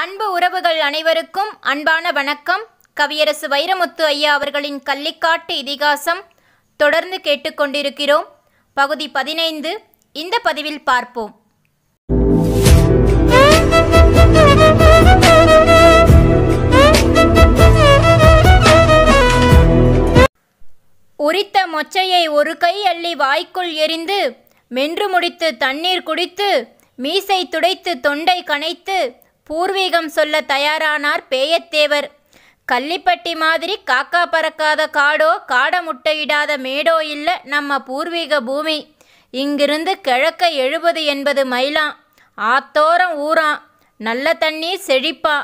அன்பு உறவுகள் அனைவருக்கும் அன்பான வணக்கம் கவியரசு வைரமுத்து ஐயா அவர்களின் கள்ளிக்காட்டு இதிகாசம் தொடர்ந்து கேட்டுக்கொண்டிருக்கிறோம் பகுதி பதினைந்து இந்த பதிவில் பார்ப்போம் உரித்த மொச்சையை ஒரு கை அள்ளி வாய்க்குள் எரிந்து மென்று முடித்து தண்ணீர் குடித்து மீசை துடைத்து தொண்டை கனைத்து பூர்வீகம் சொல்ல தயாரானார் பேயத்தேவர் கள்ளிப்பட்டி மாதிரி காக்கா பறக்காத காடோ காட முட்டையிடாத மேடோ இல்லை நம்ம பூர்வீக பூமி இங்கிருந்து கிழக்க எழுபது எண்பது மைலாம் ஆத்தோரம் ஊறாம் நல்ல தண்ணி செழிப்பா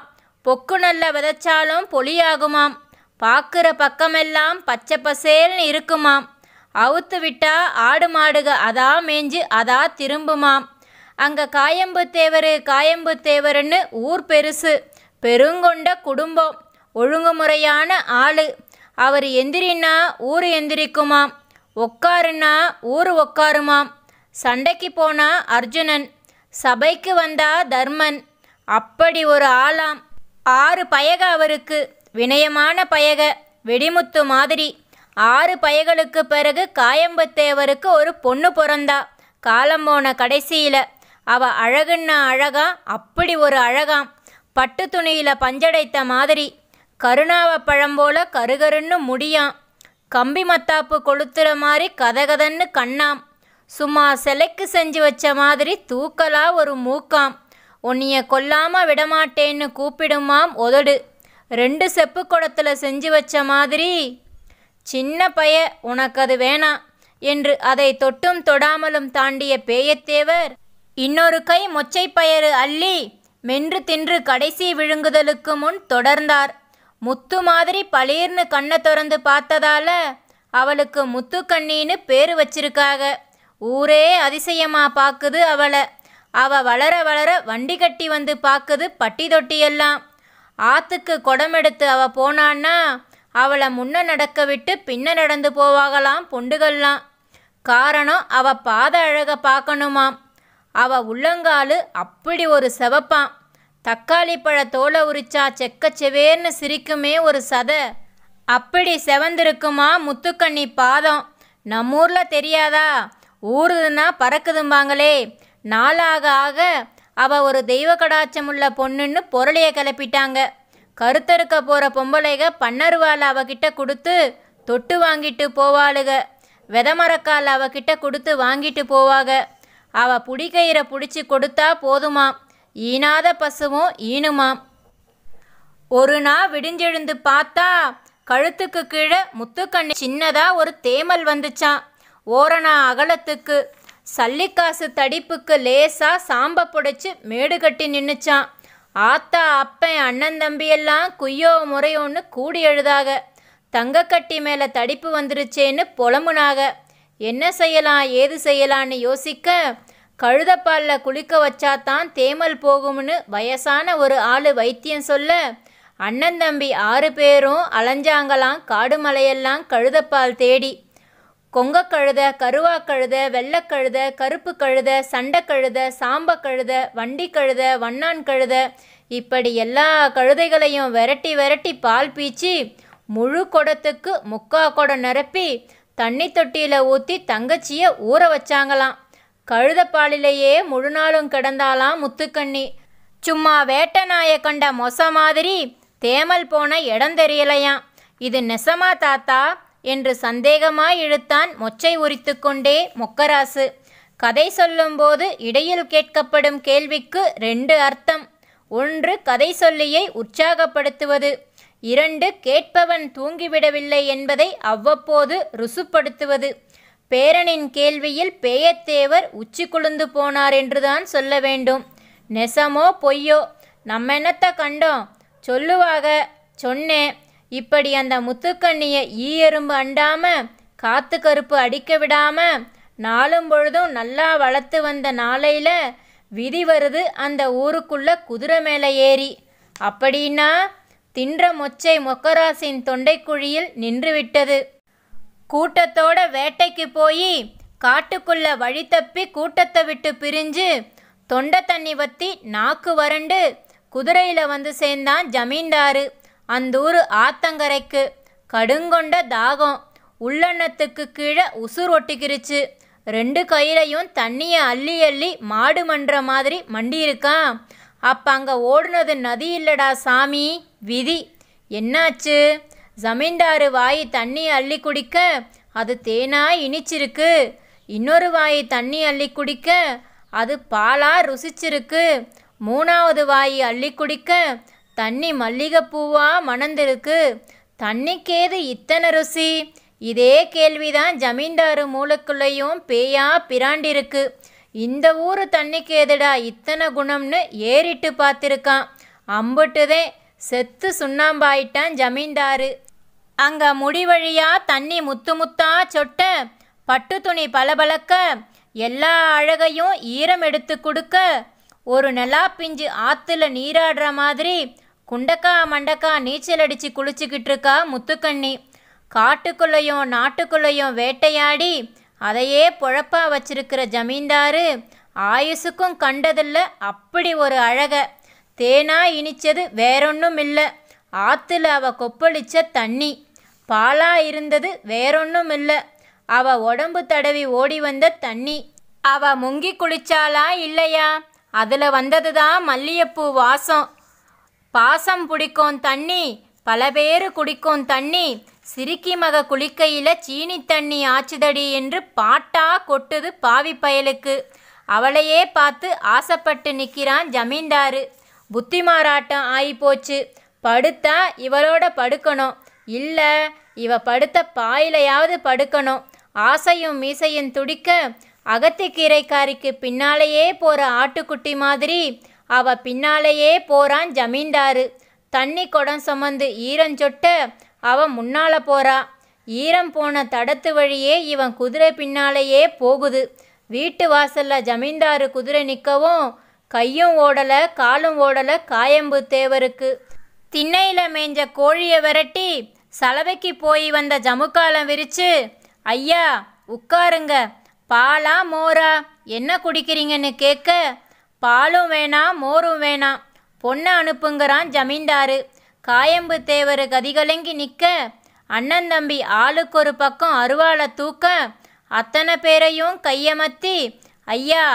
பொக்கு நல்ல விதைச்சாலும் பொலியாகுமாம் பார்க்குற பக்கமெல்லாம் பச்சை பசேல்னு இருக்குமாம் அவுத்து விட்டா ஆடு மாடுக அதா மேஞ்சு அதா திரும்புமாம் அங்கே காயம்புத்தேவர் காயம்புத்தேவர்னு ஊர் பெருசு பெருங்கொண்ட குடும்பம் ஒழுங்குமுறையான ஆள் அவர் எந்திரின்னா ஊர் எந்திரிக்குமாம் உக்காருன்னா ஊர் உக்காருமாம் சண்டைக்கு போனா அர்ஜுனன் சபைக்கு வந்தா தர்மன் அப்படி ஒரு ஆளாம் ஆறு பயக அவருக்கு வினயமான பயக வெடிமுத்து மாதிரி ஆறு பயகளுக்கு பிறகு காயம்பத்தேவருக்கு ஒரு பொண்ணு பிறந்தா காலம் போன கடைசியில் அவ அழகுன்னா அழகா அப்படி ஒரு அழகாம் பட்டு துணியில் பஞ்சடைத்த மாதிரி கருணாவ பழம் போல கருகருன்னு முடியாம் கம்பி மத்தாப்பு கொளுத்துற மாதிரி கதகதன்னு கண்ணாம் சும்மா சிலைக்கு செஞ்சு வச்ச மாதிரி தூக்கலா ஒரு மூக்காம் உன்னிய கொல்லாம விடமாட்டேன்னு கூப்பிடுமாம் உதடு ரெண்டு செப்பு குடத்தில் செஞ்சு வச்ச மாதிரி சின்ன பைய உனக்கு அது வேணாம் என்று அதை தொட்டும் தொடாமலும் தாண்டிய பேயத்தேவர் இன்னொரு கை பயறு அள்ளி மென்று தின்று கடைசி விழுங்குதலுக்கு முன் தொடர்ந்தார் முத்து மாதிரி பளீர்னு கண்ணை திறந்து பார்த்ததால அவளுக்கு முத்துக்கண்ணின்னு பேர் வச்சிருக்காக ஊரே அதிசயமா பார்க்குது அவளை அவ வளர வளர வண்டி கட்டி வந்து பார்க்குது பட்டி தொட்டியெல்லாம் ஆத்துக்கு எடுத்து அவ போனான்னா அவளை முன்ன நடக்க விட்டு பின்ன நடந்து போவாகலாம் பொண்டுகள்லாம் காரணம் அவ பாத அழக பார்க்கணுமாம் அவ உள்ளங்காலு அப்படி ஒரு செவப்பான் தக்காளி பழ தோலை உரிச்சா செவேர்னு சிரிக்குமே ஒரு சத அப்படி செவந்திருக்குமா முத்துக்கண்ணி பாதம் நம்மூரில் தெரியாதா ஊறுதுன்னா பறக்குதும்பாங்களே நாளாக ஆக அவள் ஒரு தெய்வ கடாச்சமுள்ள பொண்ணுன்னு பொருளையை கிளப்பிட்டாங்க கருத்தருக்க போகிற பொம்பளைக பன்னருவால் அவகிட்ட கொடுத்து தொட்டு வாங்கிட்டு போவாளுக விதமரக்கால் அவகிட்ட கொடுத்து வாங்கிட்டு போவாங்க அவ புடிக்கயிறை பிடிச்சி கொடுத்தா போதுமாம் ஈனாத பசுவும் ஈனுமாம் ஒரு நாள் விடிஞ்செழுந்து பார்த்தா கழுத்துக்கு கீழே முத்துக்கண்ணி சின்னதாக ஒரு தேமல் வந்துச்சான் ஓரணா அகலத்துக்கு சல்லிக்காசு தடிப்புக்கு லேசா சாம்ப பிடிச்சி மேடு கட்டி நின்றுச்சான் ஆத்தா அப்பன் அண்ணன் தம்பியெல்லாம் குய்யோ முறையோன்னு கூடி எழுதாக தங்கக்கட்டி மேலே தடிப்பு வந்துருச்சேன்னு புலம்புனாக என்ன செய்யலாம் ஏது செய்யலான்னு யோசிக்க கழுதப்பாலில் குளிக்க தான் தேமல் போகும்னு வயசான ஒரு ஆள் வைத்தியம் சொல்ல அண்ணன் தம்பி ஆறு பேரும் அலைஞ்சாங்களாம் காடு மலையெல்லாம் கழுதப்பால் தேடி கொங்க கழுத கருவா கழுத வெள்ளக்கழுத கருப்பு கழுத சண்டை கழுத சாம்ப கழுத வண்டி கழுத வண்ணான் கழுத இப்படி எல்லா கழுதைகளையும் விரட்டி விரட்டி பால் பீச்சி முழு குடத்துக்கு முக்கா குடம் நிரப்பி தண்ணி தொட்டியில் ஊற்றி தங்கச்சியை ஊற வச்சாங்களாம் கழுதப்பாலிலேயே முழு நாளும் கிடந்தாலாம் முத்துக்கண்ணி சும்மா வேட்டநாய கண்ட மொச மாதிரி தேமல் போன இடம் தெரியலையாம் இது நெசமா தாத்தா என்று சந்தேகமாய் இழுத்தான் மொச்சை உரித்து கொண்டே மொக்கராசு கதை சொல்லும்போது இடையில் கேட்கப்படும் கேள்விக்கு ரெண்டு அர்த்தம் ஒன்று கதை சொல்லியை உற்சாகப்படுத்துவது இரண்டு கேட்பவன் தூங்கிவிடவில்லை என்பதை அவ்வப்போது ருசுப்படுத்துவது பேரனின் கேள்வியில் பேயத்தேவர் உச்சி குளிந்து போனார் என்றுதான் சொல்ல வேண்டும் நெசமோ பொய்யோ நம்ம என்னத்தை கண்டோம் சொல்லுவாக சொன்னேன் இப்படி அந்த முத்துக்கண்ணியை ஈ எறும்பு அண்டாம காத்து கருப்பு அடிக்க விடாம நாளும் பொழுதும் நல்லா வளர்த்து வந்த நாளையில் விதி வருது அந்த ஊருக்குள்ள குதிரை மேலே ஏறி அப்படின்னா தின்ற மொச்சை மொக்கராசின் தொண்டைக்குழியில் நின்றுவிட்டது கூட்டத்தோட வேட்டைக்கு போய் காட்டுக்குள்ள வழி தப்பி கூட்டத்தை விட்டு பிரிஞ்சு தொண்டை தண்ணி வத்தி நாக்கு வறண்டு குதிரையில் வந்து சேர்ந்தான் ஜமீன்தாரு அந்தூர் ஆத்தங்கரைக்கு கடுங்கொண்ட தாகம் உள்ளெண்ணத்துக்கு கீழே உசுர் ஒட்டிக்கிருச்சு ரெண்டு கையிலையும் தண்ணியை அள்ளி அள்ளி மாடு மன்ற மாதிரி மண்டியிருக்கான் அப்போ அங்கே ஓடுனது நதி இல்லடா சாமி விதி என்னாச்சு ஜமீன்தாரு வாய் தண்ணி அள்ளி குடிக்க அது தேனாய் இனிச்சிருக்கு இன்னொரு வாய் தண்ணி அள்ளி குடிக்க அது பாலாக ருசிச்சிருக்கு மூணாவது வாய் அள்ளி குடிக்க தண்ணி மல்லிகைப்பூவாக மணந்திருக்கு தண்ணிக்கேது இத்தனை ருசி இதே கேள்விதான் ஜமீன்தாரு மூலக்குள்ளேயும் பேயா பிராண்டிருக்கு இந்த ஊர் தண்ணிக்கு எதுடா இத்தனை குணம்னு ஏறிட்டு பார்த்துருக்கான் அம்புட்டுதே செத்து சுண்ணாம்பாயிட்டான் ஜமீன்தாரு அங்க முடிவழியா தண்ணி முத்து முத்தா சொட்ட பட்டு துணி பளபளக்க எல்லா அழகையும் ஈரம் எடுத்து கொடுக்க ஒரு நிலா பிஞ்சு ஆற்றுல நீராடுற மாதிரி குண்டக்கா மண்டக்கா நீச்சல் அடித்து குளிச்சுக்கிட்டு இருக்கா முத்துக்கண்ணி காட்டுக்குள்ளேயும் நாட்டுக்குள்ளேயும் வேட்டையாடி அதையே பொழப்பா வச்சிருக்கிற ஜமீன்தாரு ஆயுசுக்கும் கண்டதில்ல அப்படி ஒரு அழக தேனா இனிச்சது வேறொன்னும் இல்லை ஆற்றுல அவ கொப்பளிச்ச தண்ணி பாலா இருந்தது வேறொன்னும் இல்லை அவ உடம்பு தடவி ஓடி வந்த தண்ணி அவ முங்கி குளிச்சாளா இல்லையா அதில் வந்தது தான் மல்லிகைப்பூ வாசம் பாசம் பிடிக்கும் தண்ணி பல பேர் குடிக்கும் தண்ணி சிரிக்கி மக குளிக்கையில் சீனி தண்ணி ஆச்சுதடி என்று பாட்டா கொட்டுது பாவி பயலுக்கு அவளையே பார்த்து ஆசைப்பட்டு நிற்கிறான் ஜமீன்தாரு புத்தி மாறாட்டம் ஆகி போச்சு படுத்தா இவளோட படுக்கணும் இல்லை இவ படுத்த பாயிலையாவது படுக்கணும் ஆசையும் மீசையும் துடிக்க அகத்திக்கீரைக்காரிக்கு பின்னாலேயே போகிற ஆட்டுக்குட்டி மாதிரி அவ பின்னாலேயே போறான் ஜமீன்தாரு தண்ணி குடம் சுமந்து ஈரம் சொட்ட அவ முன்னால போறா ஈரம் போன தடத்து வழியே இவன் குதிரை பின்னாலேயே போகுது வீட்டு வாசல்ல ஜமீன்தாரு குதிரை நிற்கவும் கையும் ஓடல காலும் ஓடல காயம்பு தேவருக்கு திண்ணையில் மேய்ஞ்ச கோழியை விரட்டி சலவைக்கு போய் வந்த ஜமுக்காலம் விரிச்சு ஐயா உட்காருங்க பாலா மோரா என்ன குடிக்கிறீங்கன்னு கேட்க பாலும் வேணாம் மோரும் வேணாம் பொண்ணை அனுப்புங்கிறான் ஜமீன்தாரு காயம்பு தேவர் கதிகலங்கி நிற்க அண்ணன் தம்பி ஆளுக்கு ஒரு பக்கம் அருவாளை தூக்க அத்தனை பேரையும் கையமத்தி ஐயா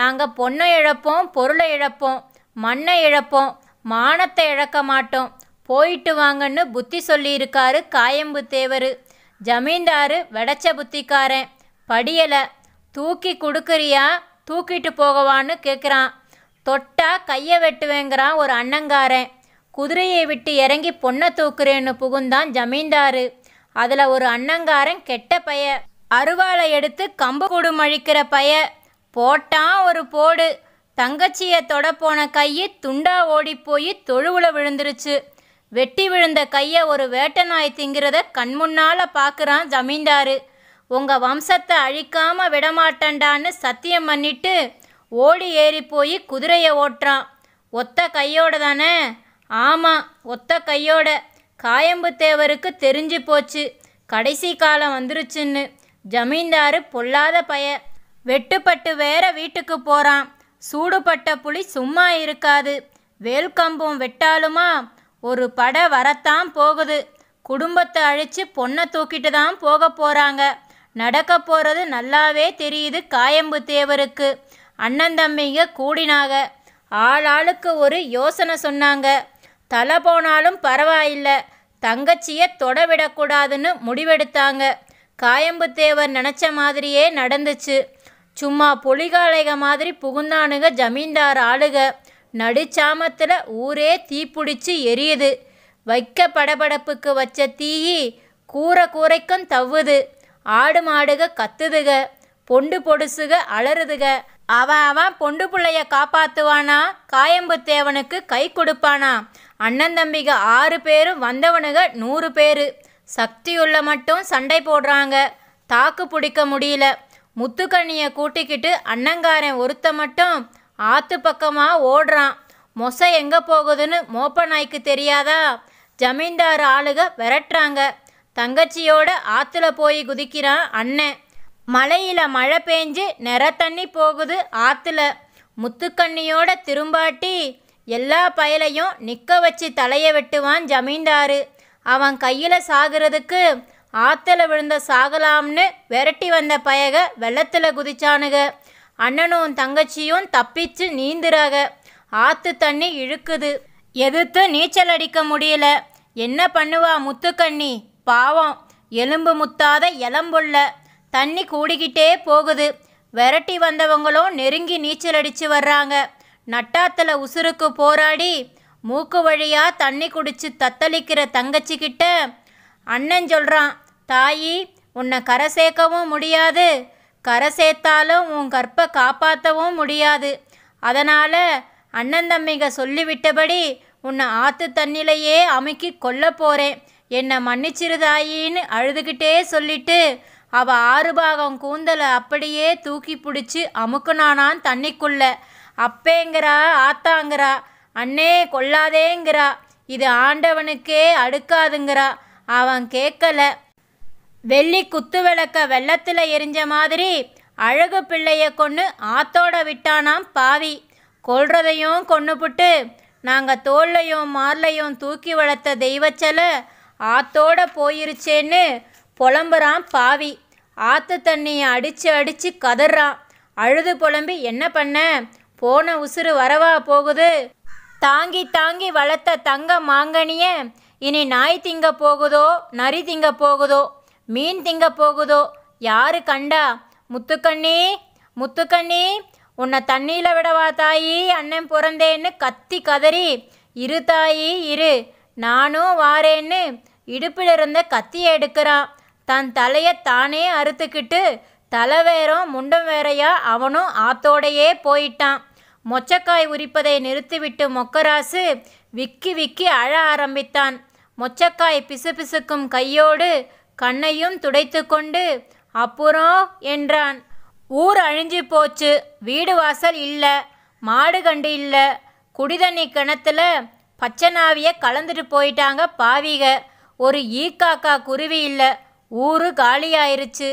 நாங்கள் பொண்ணை இழப்போம் பொருளை இழப்போம் மண்ணை இழப்போம் மானத்தை இழக்க மாட்டோம் போயிட்டு வாங்கன்னு புத்தி சொல்லியிருக்காரு காயம்புத்தேவர் ஜமீன்தாரு வெடச்ச புத்திக்காரன் படியலை தூக்கி கொடுக்குறியா தூக்கிட்டு போகவான்னு கேட்குறான் தொட்டா கையை வெட்டுவேங்கிறான் ஒரு அண்ணங்காரன் குதிரையை விட்டு இறங்கி பொண்ணை தூக்குறேன்னு புகுந்தான் ஜமீன்தாரு அதில் ஒரு அண்ணங்காரன் கெட்ட பைய அருவாளை எடுத்து கம்பு குடுமழிக்கிற பைய போட்டான் ஒரு போடு தங்கச்சியை தொட போன கையை துண்டா ஓடி போய் தொழுவுல விழுந்துருச்சு வெட்டி விழுந்த கையை ஒரு வேட்டை நாய் திங்கிறத கண்முன்னால் பார்க்குறான் ஜமீன்தாரு உங்கள் வம்சத்தை அழிக்காமல் விடமாட்டேண்டான்னு சத்தியம் பண்ணிட்டு ஓடி ஏறி போய் குதிரையை ஓட்டுறான் ஒத்த கையோட தானே ஆமாம் ஒத்த கையோட காயம்பு தேவருக்கு தெரிஞ்சு போச்சு கடைசி காலம் வந்துருச்சுன்னு ஜமீன்தாரு பொல்லாத பய வெட்டுப்பட்டு வேற வீட்டுக்கு போகிறான் சூடுபட்ட புலி சும்மா இருக்காது வேல்கம்பம் வெட்டாலுமா ஒரு பட வரத்தான் போகுது குடும்பத்தை அழித்து பொண்ணை தூக்கிட்டு தான் போக போகிறாங்க நடக்க போகிறது நல்லாவே தெரியுது காயம்பு தேவருக்கு அண்ணன் தம்பிங்க கூடினாங்க ஆளாளுக்கு ஒரு யோசனை சொன்னாங்க தலை போனாலும் பரவாயில்லை தங்கச்சியை தொட விடக்கூடாதுன்னு முடிவெடுத்தாங்க காயம்பு தேவர் நினச்ச மாதிரியே நடந்துச்சு சும்மா பொலிகாலைக மாதிரி புகுந்தானுங்க ஜமீன்தார் ஆளுக நடுச்சாமத்தில் ஊரே தீப்பிடிச்சு எரியுது வைக்க படபடப்புக்கு வச்ச தீயி கூரை கூரைக்கும் தவ்வுது ஆடு மாடுக கத்துதுக பொண்டு பொடுசுக அலறுதுக அவன் அவன் பொண்டு பிள்ளைய காப்பாற்றுவானா காயம்புத்தேவனுக்கு கை கொடுப்பானா அண்ணன் தம்பிக ஆறு பேரும் வந்தவனுக நூறு பேர் சக்தியுள்ள மட்டும் சண்டை போடுறாங்க தாக்கு பிடிக்க முடியல முத்துக்கண்ணியை கூட்டிக்கிட்டு அண்ணங்காரன் ஒருத்த மட்டும் ஆற்று பக்கமாக ஓடுறான் மொசை எங்கே போகுதுன்னு மோப்ப நாய்க்கு தெரியாதா ஜமீன்தார் ஆளுக விரட்டுறாங்க தங்கச்சியோட ஆற்றுல போய் குதிக்கிறான் அண்ணன் மலையில் மழை பெஞ்சு நிற தண்ணி போகுது ஆற்றுல முத்துக்கண்ணியோட திரும்பாட்டி எல்லா பயலையும் நிற்க வச்சு தலையை வெட்டுவான் ஜமீன்தாரு அவன் கையில் சாகிறதுக்கு ஆற்றுல விழுந்த சாகலாம்னு விரட்டி வந்த பயக வெள்ளத்தில் குதிச்சானுங்க அண்ணனும் தங்கச்சியும் தப்பிச்சு நீந்துறாக ஆத்து தண்ணி இழுக்குது எதிர்த்து நீச்சல் அடிக்க முடியல என்ன பண்ணுவா முத்துக்கண்ணி பாவம் எலும்பு முத்தாத எலம்புள்ள தண்ணி கூடிக்கிட்டே போகுது விரட்டி வந்தவங்களும் நெருங்கி நீச்சல் அடித்து வர்றாங்க நட்டாத்தில் உசுருக்கு போராடி மூக்கு வழியாக தண்ணி குடித்து தத்தளிக்கிற தங்கச்சிக்கிட்ட அண்ணன் சொல்கிறான் தாயி உன்னை கரை சேர்க்கவும் முடியாது கரை சேர்த்தாலும் உன் கற்பை காப்பாற்றவும் முடியாது அதனால் அண்ணன் தம்பிக சொல்லிவிட்டபடி உன்னை ஆற்று தண்ணிலையே அமுக்கி கொல்ல போகிறேன் என்னை மன்னிச்சிருதாயின்னு அழுதுகிட்டே சொல்லிட்டு அவ ஆறு பாகம் கூந்தலை அப்படியே தூக்கி பிடிச்சி அமுக்குனானான் தண்ணிக்குள்ள அப்பேங்கிறா ஆத்தாங்கிறா அண்ணே கொல்லாதேங்கிறா இது ஆண்டவனுக்கே அடுக்காதுங்கிறா அவன் கேட்கலை வெள்ளி குத்து விளக்க வெள்ளத்தில் எரிஞ்ச மாதிரி அழகு பிள்ளைய கொன்று ஆத்தோட விட்டானாம் பாவி கொள்றதையும் கொன்னுப்புட்டு நாங்கள் தோல்லையும் மார்லையும் தூக்கி வளர்த்த தெய்வச்சல ஆத்தோட போயிருச்சேன்னு புலம்புறான் பாவி ஆற்று தண்ணியை அடித்து அடித்து கதறான் அழுது புலம்பி என்ன பண்ண போன உசுறு வரவா போகுது தாங்கி தாங்கி வளர்த்த தங்க மாங்கனிய இனி நாய் திங்க போகுதோ நரி திங்க போகுதோ மீன் திங்க போகுதோ யாரு கண்டா முத்துக்கண்ணே முத்துக்கண்ணே உன்னை தண்ணியில் விடவா தாயி அண்ணன் பிறந்தேன்னு கத்தி கதறி இரு தாயி இரு நானும் வாரேன்னு இடுப்பிலிருந்த கத்தியை எடுக்கிறான் தன் தலையை தானே அறுத்துக்கிட்டு தலை வேறும் முண்டம் வேறையா அவனும் ஆத்தோடையே போயிட்டான் மொச்சக்காய் உரிப்பதை நிறுத்திவிட்டு மொக்கராசு விக்கி விக்கி அழ ஆரம்பித்தான் மொச்சக்காய் பிசு பிசுக்கும் கையோடு கண்ணையும் துடைத்து கொண்டு அப்புறம் என்றான் ஊர் அழிஞ்சு போச்சு வீடு வாசல் இல்லை மாடு கண்டு இல்லை குடிதண்ணி கிணத்துல பச்சனாவிய கலந்துட்டு போயிட்டாங்க பாவிக ஒரு ஈக்காக்கா குருவி இல்லை ஊரு காலியாயிருச்சு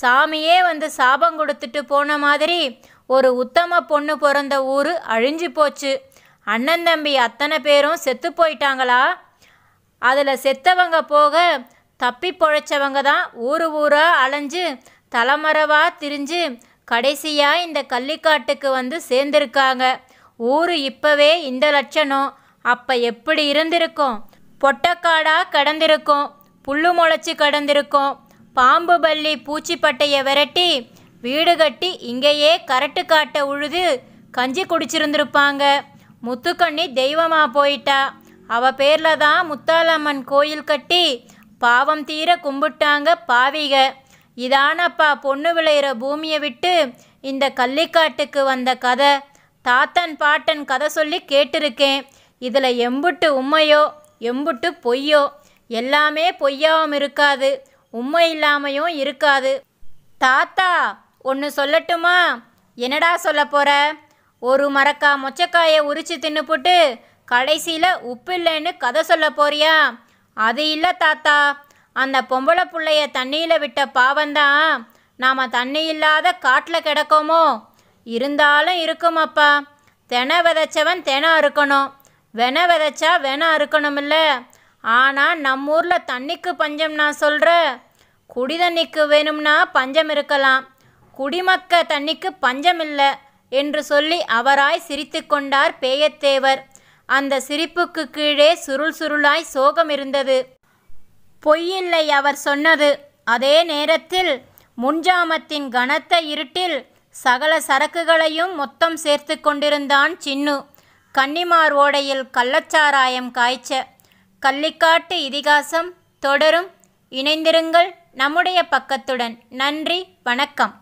சாமியே வந்து சாபம் கொடுத்துட்டு போன மாதிரி ஒரு உத்தம பொண்ணு பிறந்த ஊர் அழிஞ்சு போச்சு அண்ணன் தம்பி அத்தனை பேரும் செத்து போயிட்டாங்களா அதில் செத்தவங்க போக தப்பி பொழைச்சவங்க தான் ஊர் ஊரா அலைஞ்சு தலைமறைவாக திரிஞ்சு கடைசியாக இந்த கள்ளிக்காட்டுக்கு வந்து சேர்ந்துருக்காங்க ஊர் இப்போவே இந்த லட்சணம் அப்போ எப்படி இருந்திருக்கும் பொட்டக்காடாக கிடந்திருக்கும் புல்லு முளைச்சி கிடந்திருக்கும் பாம்பு பள்ளி பூச்சிப்பட்டையை விரட்டி வீடு கட்டி இங்கேயே கரட்டு காட்டை உழுது கஞ்சி குடிச்சிருந்துருப்பாங்க முத்துக்கண்ணி தெய்வமாக போயிட்டா அவ பேரில் தான் முத்தாலம்மன் கோயில் கட்டி பாவம் தீர கும்பிட்டாங்க பாவிக இதானப்பா பொண்ணு விளையிற பூமியை விட்டு இந்த கள்ளிக்காட்டுக்கு வந்த கதை தாத்தன் பாட்டன் கதை சொல்லி கேட்டிருக்கேன் இதில் எம்புட்டு உண்மையோ எம்புட்டு பொய்யோ எல்லாமே பொய்யாவும் இருக்காது உண்மை இல்லாமையும் இருக்காது தாத்தா ஒன்று சொல்லட்டுமா என்னடா சொல்ல போகிற ஒரு மரக்கா மொச்சக்காயை உரிச்சு தின்னுப்புட்டு கடைசியில் உப்பு இல்லைன்னு கதை சொல்ல போறியா அது இல்லை தாத்தா அந்த பொம்பளை பிள்ளைய தண்ணியில் விட்ட பாவந்தான் நாம் தண்ணி இல்லாத காட்டில் கிடக்கோமோ இருந்தாலும் இருக்கும் அப்பா விதைச்சவன் தென அறுக்கணும் வென விதைச்சா வென இல்லை ஆனால் நம்ம ஊரில் தண்ணிக்கு பஞ்சம் நான் சொல்கிற குடி தண்ணிக்கு வேணும்னா பஞ்சம் இருக்கலாம் குடிமக்க தண்ணிக்கு பஞ்சம் இல்லை என்று சொல்லி அவராய் சிரித்து கொண்டார் பேயத்தேவர் அந்த சிரிப்புக்கு கீழே சுருள் சுருளாய் சோகம் இருந்தது பொய்யில்லை அவர் சொன்னது அதே நேரத்தில் முன்ஜாமத்தின் கனத்த இருட்டில் சகல சரக்குகளையும் மொத்தம் சேர்த்து கொண்டிருந்தான் சின்னு கன்னிமார் ஓடையில் கள்ளச்சாராயம் காய்ச்ச கள்ளிக்காட்டு இதிகாசம் தொடரும் இணைந்திருங்கள் நம்முடைய பக்கத்துடன் நன்றி வணக்கம்